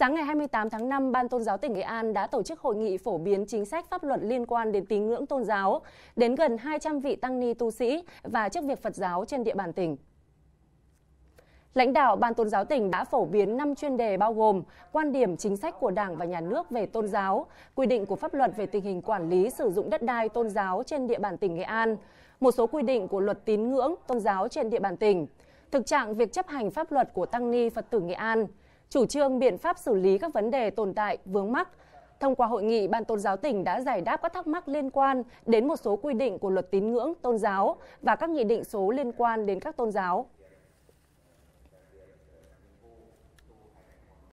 Sáng ngày 28 tháng 5, Ban Tôn giáo tỉnh Nghệ An đã tổ chức hội nghị phổ biến chính sách pháp luật liên quan đến tín ngưỡng tôn giáo đến gần 200 vị tăng ni tu sĩ và chức việc Phật giáo trên địa bàn tỉnh. Lãnh đạo Ban Tôn giáo tỉnh đã phổ biến 5 chuyên đề bao gồm quan điểm chính sách của Đảng và Nhà nước về tôn giáo, quy định của pháp luật về tình hình quản lý sử dụng đất đai tôn giáo trên địa bàn tỉnh Nghệ An, một số quy định của luật tín ngưỡng tôn giáo trên địa bàn tỉnh, thực trạng việc chấp hành pháp luật của tăng ni Phật tử Nghệ An, chủ trương biện pháp xử lý các vấn đề tồn tại vướng mắc. Thông qua hội nghị, Ban Tôn giáo tỉnh đã giải đáp các thắc mắc liên quan đến một số quy định của luật tín ngưỡng, tôn giáo và các nghị định số liên quan đến các tôn giáo.